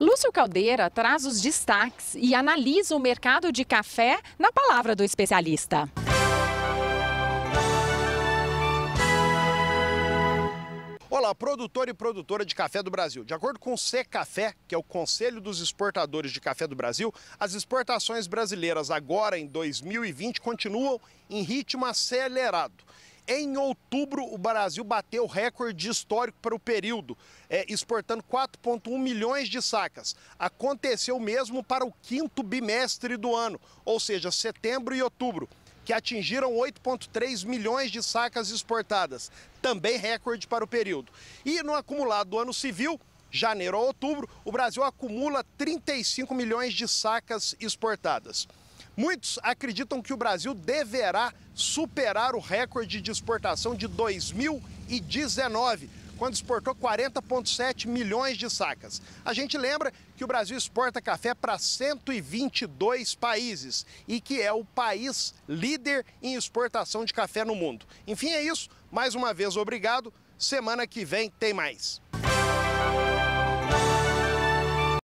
Lúcio Caldeira traz os destaques e analisa o mercado de café na palavra do especialista. Olá, produtor e produtora de café do Brasil. De acordo com o Secafé, que é o Conselho dos Exportadores de Café do Brasil, as exportações brasileiras agora em 2020 continuam em ritmo acelerado. Em outubro, o Brasil bateu recorde histórico para o período, é, exportando 4,1 milhões de sacas. Aconteceu mesmo para o quinto bimestre do ano, ou seja, setembro e outubro que atingiram 8,3 milhões de sacas exportadas, também recorde para o período. E no acumulado do ano civil, janeiro a outubro, o Brasil acumula 35 milhões de sacas exportadas. Muitos acreditam que o Brasil deverá superar o recorde de exportação de 2019, quando exportou 40,7 milhões de sacas. A gente lembra que o Brasil exporta café para 122 países e que é o país líder em exportação de café no mundo. Enfim, é isso. Mais uma vez, obrigado. Semana que vem tem mais.